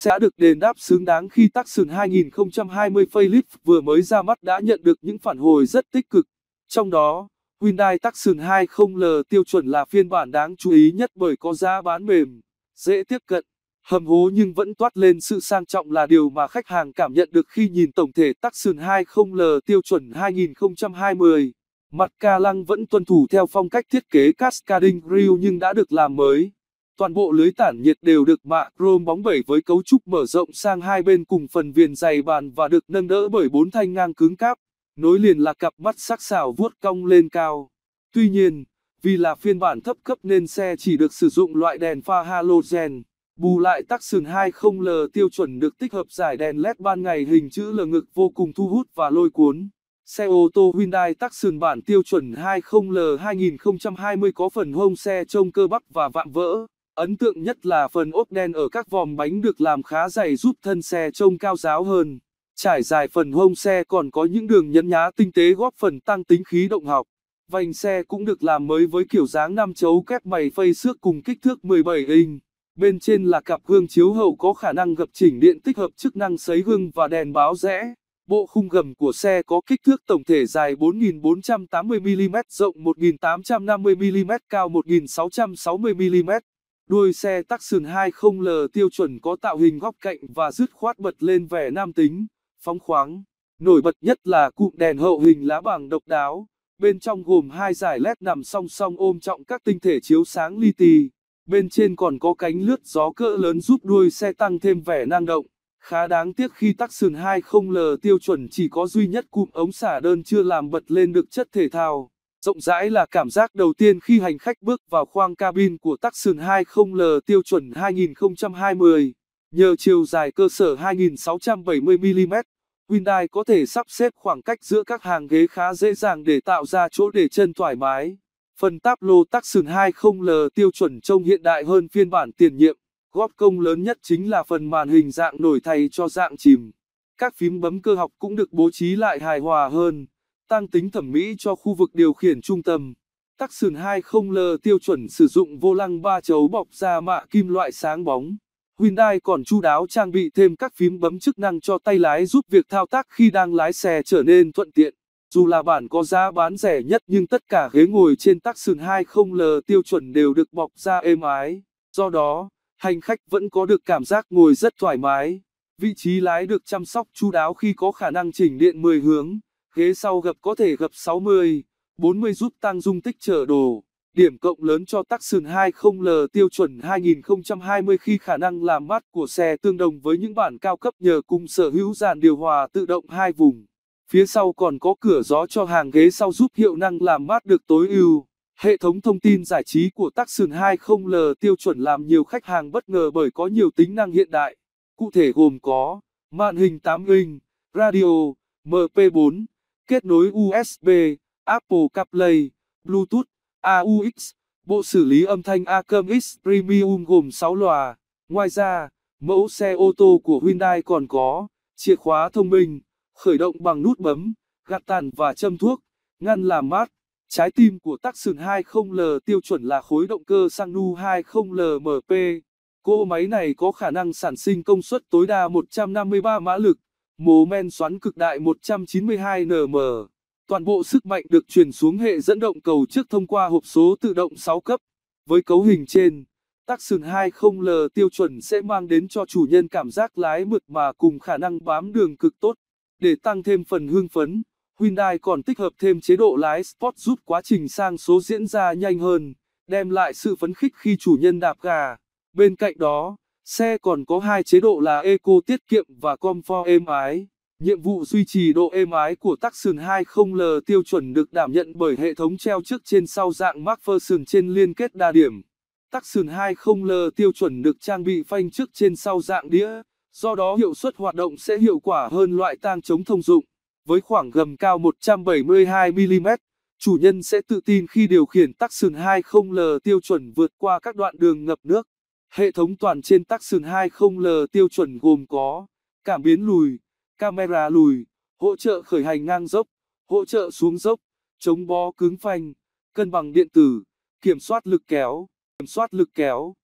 sẽ được đền đáp xứng đáng khi Tucson 2020 facelift vừa mới ra mắt đã nhận được những phản hồi rất tích cực. Trong đó, Hyundai Tucson 20L tiêu chuẩn là phiên bản đáng chú ý nhất bởi có giá bán mềm, dễ tiếp cận, hầm hố nhưng vẫn toát lên sự sang trọng là điều mà khách hàng cảm nhận được khi nhìn tổng thể Tucson 20L tiêu chuẩn 2020. Mặt ca lăng vẫn tuân thủ theo phong cách thiết kế cascading grille nhưng đã được làm mới. Toàn bộ lưới tản nhiệt đều được mạ chrome bóng bẩy với cấu trúc mở rộng sang hai bên cùng phần viền dày bàn và được nâng đỡ bởi bốn thanh ngang cứng cáp, nối liền là cặp mắt sắc sảo vuốt cong lên cao. Tuy nhiên, vì là phiên bản thấp cấp nên xe chỉ được sử dụng loại đèn pha halogen. Bù lại tắc sườn 20L tiêu chuẩn được tích hợp giải đèn LED ban ngày hình chữ L ngực vô cùng thu hút và lôi cuốn. Xe ô tô Hyundai Tucson bản tiêu chuẩn 20L 2020 có phần hông xe trông cơ bắp và vạm vỡ. Ấn tượng nhất là phần ốp đen ở các vòm bánh được làm khá dày giúp thân xe trông cao giáo hơn. Trải dài phần hông xe còn có những đường nhấn nhá tinh tế góp phần tăng tính khí động học. Vành xe cũng được làm mới với kiểu dáng nam chấu kép mày phây xước cùng kích thước 17 inch. Bên trên là cặp gương chiếu hậu có khả năng gập chỉnh điện tích hợp chức năng sấy gương và đèn báo rẽ. Bộ khung gầm của xe có kích thước tổng thể dài 4.480mm, rộng 1.850mm, cao 1.660mm. Đuôi xe Tucson 20L tiêu chuẩn có tạo hình góc cạnh và dứt khoát bật lên vẻ nam tính, phóng khoáng. Nổi bật nhất là cụm đèn hậu hình lá bảng độc đáo, bên trong gồm hai giải led nằm song song ôm trọng các tinh thể chiếu sáng li ti. Bên trên còn có cánh lướt gió cỡ lớn giúp đuôi xe tăng thêm vẻ năng động. Khá đáng tiếc khi Tucson 20L tiêu chuẩn chỉ có duy nhất cụm ống xả đơn chưa làm bật lên được chất thể thao. Rộng rãi là cảm giác đầu tiên khi hành khách bước vào khoang cabin của Tucson 20L tiêu chuẩn 2020. Nhờ chiều dài cơ sở 2670mm, Hyundai có thể sắp xếp khoảng cách giữa các hàng ghế khá dễ dàng để tạo ra chỗ để chân thoải mái. Phần táp lô Tucson 20L tiêu chuẩn trông hiện đại hơn phiên bản tiền nhiệm. Góp công lớn nhất chính là phần màn hình dạng nổi thay cho dạng chìm. Các phím bấm cơ học cũng được bố trí lại hài hòa hơn tăng tính thẩm mỹ cho khu vực điều khiển trung tâm. Tucson 20L tiêu chuẩn sử dụng vô lăng ba chấu bọc da mạ kim loại sáng bóng. Hyundai còn chu đáo trang bị thêm các phím bấm chức năng cho tay lái giúp việc thao tác khi đang lái xe trở nên thuận tiện. Dù là bản có giá bán rẻ nhất nhưng tất cả ghế ngồi trên Tucson 20L tiêu chuẩn đều được bọc da êm ái. Do đó, hành khách vẫn có được cảm giác ngồi rất thoải mái. Vị trí lái được chăm sóc chu đáo khi có khả năng chỉnh điện 10 hướng ghế sau gập có thể gập 60, 40 giúp tăng dung tích chở đồ. Điểm cộng lớn cho Tucson 20L tiêu chuẩn 2020 khi khả năng làm mát của xe tương đồng với những bản cao cấp nhờ cùng sở hữu dàn điều hòa tự động hai vùng. Phía sau còn có cửa gió cho hàng ghế sau giúp hiệu năng làm mát được tối ưu. Hệ thống thông tin giải trí của Tucson 20L tiêu chuẩn làm nhiều khách hàng bất ngờ bởi có nhiều tính năng hiện đại. Cụ thể gồm có màn hình 8 inch, radio, MP4, kết nối USB, Apple CarPlay, Bluetooth, AUX. Bộ xử lý âm thanh Acom X Premium gồm 6 loa. Ngoài ra, mẫu xe ô tô của Hyundai còn có chìa khóa thông minh, khởi động bằng nút bấm, gạt tàn và châm thuốc, ngăn làm mát. Trái tim của Tucson 20L tiêu chuẩn là khối động cơ sang Nu 20L MP. Cỗ máy này có khả năng sản sinh công suất tối đa 153 mã lực. Mố men xoắn cực đại 192 nm. Toàn bộ sức mạnh được truyền xuống hệ dẫn động cầu trước thông qua hộp số tự động 6 cấp. Với cấu hình trên, Tucson 20L tiêu chuẩn sẽ mang đến cho chủ nhân cảm giác lái mượt mà cùng khả năng bám đường cực tốt. Để tăng thêm phần hương phấn, Hyundai còn tích hợp thêm chế độ lái Sport giúp quá trình sang số diễn ra nhanh hơn, đem lại sự phấn khích khi chủ nhân đạp gà. Bên cạnh đó, Xe còn có hai chế độ là Eco tiết kiệm và Comfort êm ái. Nhiệm vụ duy trì độ êm ái của Tucson 20L tiêu chuẩn được đảm nhận bởi hệ thống treo trước trên sau dạng MacPherson trên liên kết đa điểm. Tucson 20L tiêu chuẩn được trang bị phanh trước trên sau dạng đĩa, do đó hiệu suất hoạt động sẽ hiệu quả hơn loại tang chống thông dụng. Với khoảng gầm cao 172mm, chủ nhân sẽ tự tin khi điều khiển Tucson 20L tiêu chuẩn vượt qua các đoạn đường ngập nước. Hệ thống toàn trên Tucson 20L tiêu chuẩn gồm có cảm biến lùi, camera lùi, hỗ trợ khởi hành ngang dốc, hỗ trợ xuống dốc, chống bó cứng phanh, cân bằng điện tử, kiểm soát lực kéo, kiểm soát lực kéo.